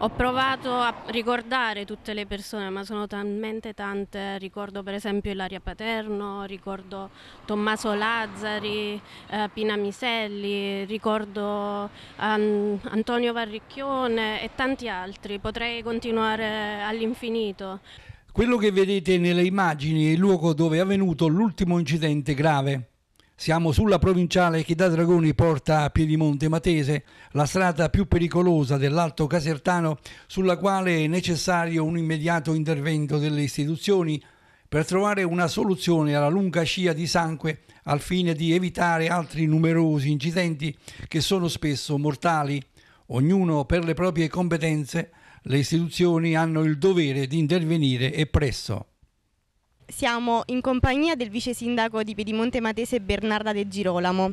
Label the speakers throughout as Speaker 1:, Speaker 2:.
Speaker 1: Ho provato a ricordare tutte le persone, ma sono talmente tante. Ricordo per esempio Ilaria Paterno, ricordo Tommaso Lazzari, eh, Pina Miselli, ricordo um, Antonio Varricchione e tanti altri. Potrei continuare all'infinito.
Speaker 2: Quello che vedete nelle immagini è il luogo dove è avvenuto l'ultimo incidente grave. Siamo sulla provinciale che da Dragoni porta a Piedimonte Matese, la strada più pericolosa dell'Alto Casertano sulla quale è necessario un immediato intervento delle istituzioni per trovare una soluzione alla lunga scia di sangue al fine di evitare altri numerosi incidenti che sono spesso mortali. Ognuno per le proprie competenze, le istituzioni hanno il dovere di intervenire e presto
Speaker 3: siamo in compagnia del vice sindaco di Piedimonte Matese Bernarda De Girolamo.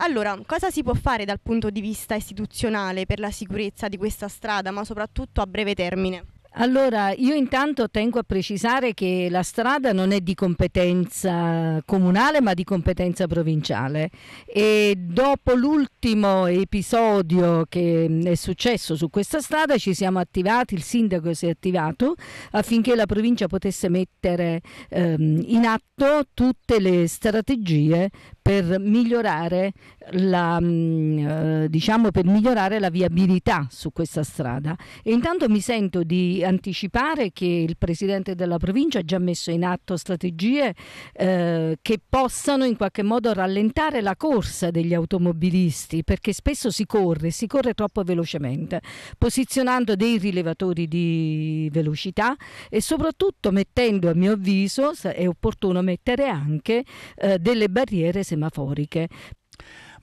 Speaker 3: Allora, cosa si può fare dal punto di vista istituzionale per la sicurezza di questa strada, ma soprattutto a breve termine?
Speaker 4: Allora, io intanto tengo a precisare che la strada non è di competenza comunale ma di competenza provinciale e dopo l'ultimo episodio che mm, è successo su questa strada ci siamo attivati, il sindaco si è attivato affinché la provincia potesse mettere ehm, in atto tutte le strategie per migliorare, la, mm, eh, diciamo, per migliorare la viabilità su questa strada. E intanto mi sento di anticipare che il presidente della provincia ha già messo in atto strategie eh, che possano in qualche modo rallentare la corsa degli automobilisti perché spesso si corre, si corre troppo velocemente, posizionando dei rilevatori di velocità e soprattutto mettendo a mio avviso è opportuno mettere anche eh, delle barriere semaforiche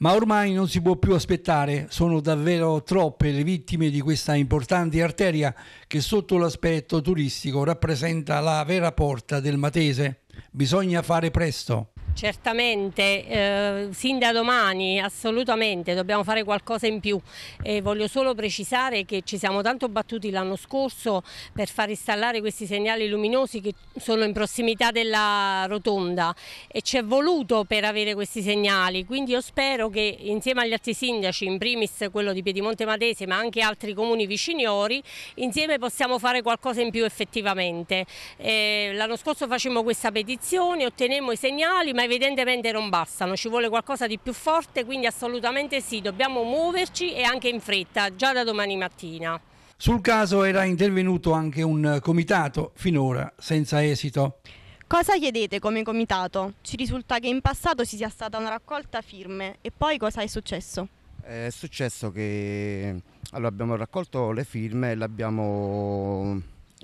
Speaker 2: ma ormai non si può più aspettare, sono davvero troppe le vittime di questa importante arteria che sotto l'aspetto turistico rappresenta la vera porta del Matese. Bisogna fare presto.
Speaker 1: Certamente, eh, sin da domani assolutamente dobbiamo fare qualcosa in più e voglio solo precisare che ci siamo tanto battuti l'anno scorso per far installare questi segnali luminosi che sono in prossimità della rotonda e ci è voluto per avere questi segnali, quindi io spero che insieme agli altri sindaci, in primis quello di Piedimonte Matese ma anche altri comuni viciniori, insieme possiamo fare qualcosa in più effettivamente. Eh, l'anno scorso facemmo questa petizione, ottenemmo i segnali ma evidentemente non bastano, ci vuole qualcosa di più forte, quindi assolutamente sì, dobbiamo muoverci e anche in fretta, già da domani mattina.
Speaker 2: Sul caso era intervenuto anche un comitato, finora senza esito.
Speaker 3: Cosa chiedete come comitato? Ci risulta che in passato ci sia stata una raccolta firme e poi cosa è successo?
Speaker 1: Eh, è successo che allora, abbiamo raccolto le firme e le abbiamo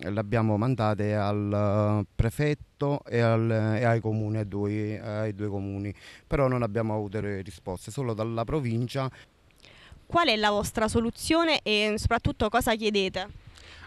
Speaker 1: le abbiamo mandate al eh, prefetto e, al, e ai, comuni, ai, due, ai due comuni, però non abbiamo avuto risposte,
Speaker 5: solo dalla provincia.
Speaker 3: Qual è la vostra soluzione e soprattutto cosa chiedete?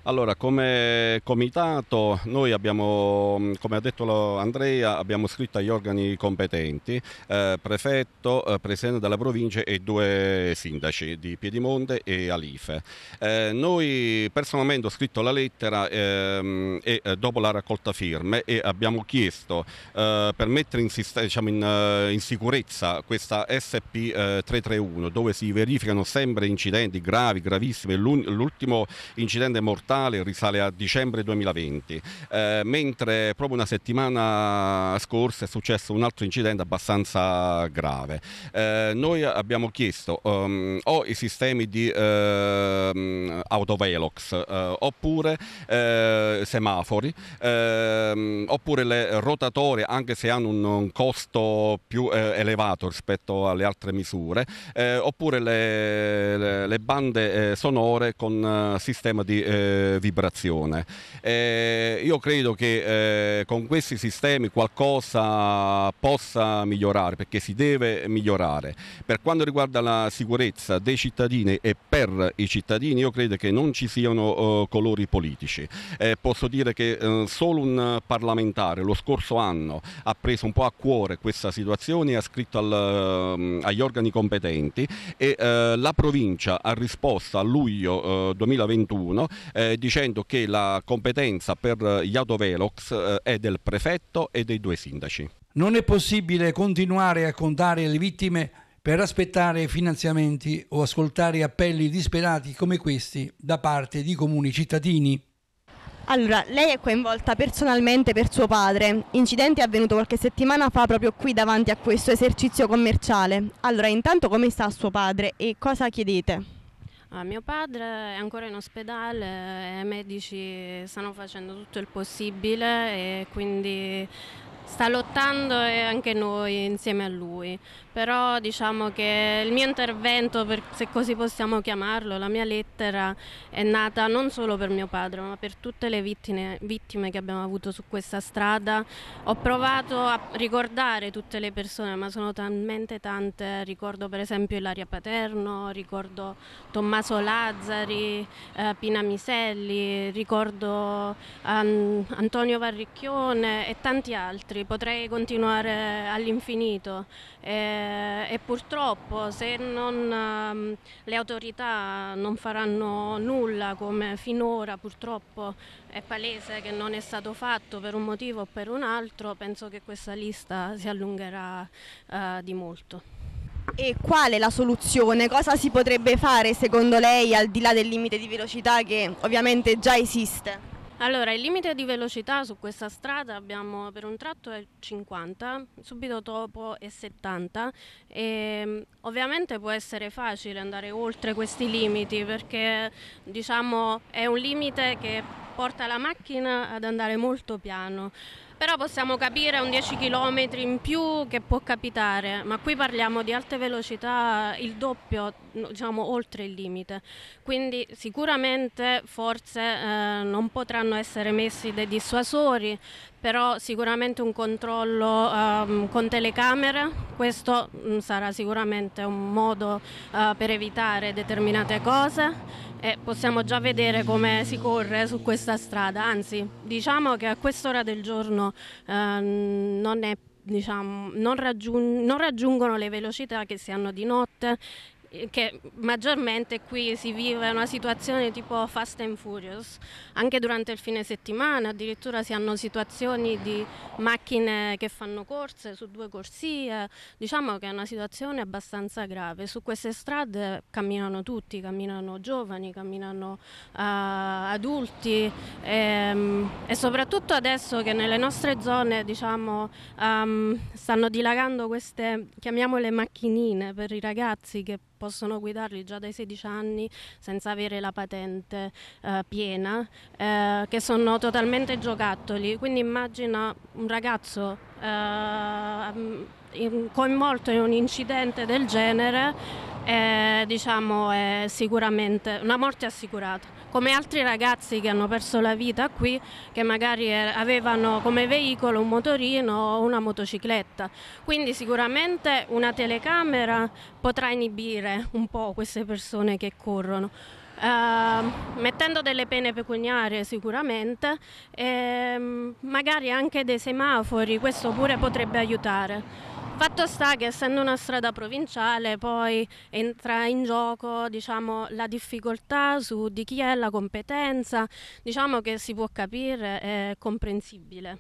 Speaker 5: Allora, come comitato noi abbiamo, mm, come ha detto Andrea, abbiamo scritto agli organi competenti, eh, prefetto, eh, presidente della provincia e due sindaci di Piedimonte e Alife. Eh, noi personalmente ho scritto la lettera ehm, e, eh, dopo la raccolta firme e abbiamo chiesto eh, per mettere in, diciamo in, eh, in, sicurezza questa SP331 dove si verificano sempre incidenti gravi, gravissimi, l'ultimo incidente mortale postale risale a dicembre 2020, eh, mentre proprio una settimana scorsa è successo un altro incidente abbastanza grave. Eh, noi abbiamo chiesto um, o i sistemi di ehm, eh, autovelox oppure eh, semafori ehm, oppure le rotatorie anche se hanno un, un costo più eh, elevato rispetto alle altre misure eh, oppure le, le, le bande sonore con sistema di eh, vibrazione. Eh, io credo che eh, con questi sistemi qualcosa possa migliorare perché si deve migliorare. Per quanto riguarda la sicurezza dei cittadini e per i cittadini io credo che non ci siano eh, colori politici. Eh, posso dire che eh, solo un parlamentare lo scorso anno ha preso un po' a cuore questa situazione e ha scritto al, ehm, agli organi competenti e la provincia ha risposto a luglio 2021 eh, dicendo che la competenza per gli autovelox eh, è del prefetto e dei due sindaci.
Speaker 2: Non è possibile continuare a contare le vittime per aspettare finanziamenti o ascoltare appelli disperati come questi da parte di comuni cittadini.
Speaker 3: Allora, lei è coinvolta personalmente per suo padre. Incidente è avvenuto qualche settimana fa proprio qui davanti a questo esercizio commerciale. Allora, intanto come sta suo padre e cosa chiedete?
Speaker 1: Ah, mio padre è ancora in ospedale, eh, e i medici stanno facendo tutto il possibile e quindi sta lottando e anche noi insieme a lui, però diciamo che il mio intervento, se così possiamo chiamarlo, la mia lettera è nata non solo per mio padre, ma per tutte le vittime, vittime che abbiamo avuto su questa strada. Ho provato a ricordare tutte le persone, ma sono talmente tante, ricordo per esempio Ilaria Paterno, ricordo Tommaso Lazzari, eh, Pina Miselli, ricordo um, Antonio Varricchione e tanti altri altri, potrei continuare all'infinito e, eh, e, purtroppo se non, ehm, le autorità non faranno nulla come finora purtroppo è palese che non è stato fatto per un motivo o per un altro, penso che questa lista si allungherà uh, di molto. E
Speaker 3: qual è la soluzione? Cosa si potrebbe fare secondo lei al di là del limite di velocità che ovviamente già esiste?
Speaker 1: Allora, il limite di velocità su questa strada abbiamo per un tratto è 50, subito dopo è 70 e ehm, ovviamente può essere facile andare oltre questi limiti perché diciamo è un limite che porta la macchina ad andare molto piano. Però possiamo capire un 10 km in più che può capitare, ma qui parliamo di alte velocità il doppio diciamo, oltre il limite. Quindi sicuramente forse eh, non potranno essere messi dei dissuasori, però sicuramente un controllo eh, con telecamere, questo mh, mm, sarà sicuramente un modo eh, per evitare determinate cose e possiamo già vedere come si corre su questa strada, anzi diciamo che a quest'ora del giorno eh, non è Diciamo, non, raggiung- non, raggiungono le velocità che si hanno di notte che maggiormente qui si vive una situazione tipo fast and furious, anche durante il fine settimana addirittura si hanno situazioni di macchine che fanno corse su due corsie, diciamo che è una situazione abbastanza grave, su queste strade camminano tutti, camminano giovani, camminano uh, adulti e, ehm, e, soprattutto adesso che nelle nostre zone diciamo, um, stanno dilagando queste, chiamiamole macchinine per i ragazzi che possono guidarli già dai 16 anni senza avere la patente eh, piena, eh, che sono totalmente giocattoli. Quindi immagina un ragazzo eh, mm, coinvolto in un incidente del genere è, eh, diciamo, è sicuramente una morte assicurata come altri ragazzi che hanno perso la vita qui, che magari eh, avevano come veicolo un motorino o una motocicletta. Quindi sicuramente una telecamera potrà inibire un po' queste persone che corrono. Ehm, mettendo delle pene pecuniarie sicuramente, e ehm, magari anche dei semafori, questo pure potrebbe aiutare. Fatto sta che essendo una strada provinciale poi entra in gioco diciamo, la difficoltà su di chi è la competenza, diciamo che si può capire, è comprensibile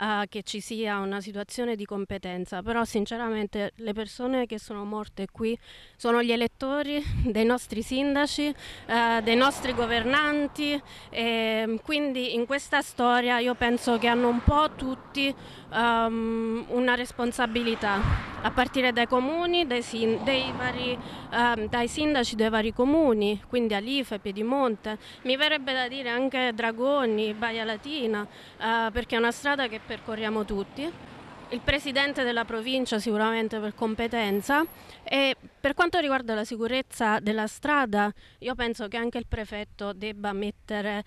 Speaker 1: eh, che ci sia una situazione di competenza, però sinceramente le persone che sono morte qui sono gli elettori dei nostri sindaci, eh, dei nostri governanti, ehm, quindi in questa storia io penso che hanno un po' tutti tutti um, ehm, una responsabilità, a partire dai comuni, dai, sin- dai, vari, um, dai sindaci dei vari comuni, quindi Alife, Piedimonte, mi verrebbe da dire anche Dragoni, Baia Latina, uh, perché è una strada che percorriamo tutti il presidente della provincia sicuramente per competenza e per quanto riguarda la sicurezza della strada io penso che anche il prefetto debba mettere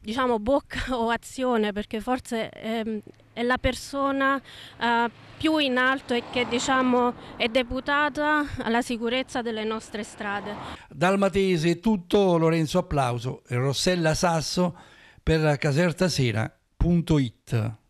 Speaker 1: diciamo bocca o azione perché forse ehm, è la persona eh, più in alto e che diciamo è deputata alla sicurezza delle nostre strade.
Speaker 2: Dal Matese è tutto, Lorenzo Applauso e Rossella Sasso per casertasera.it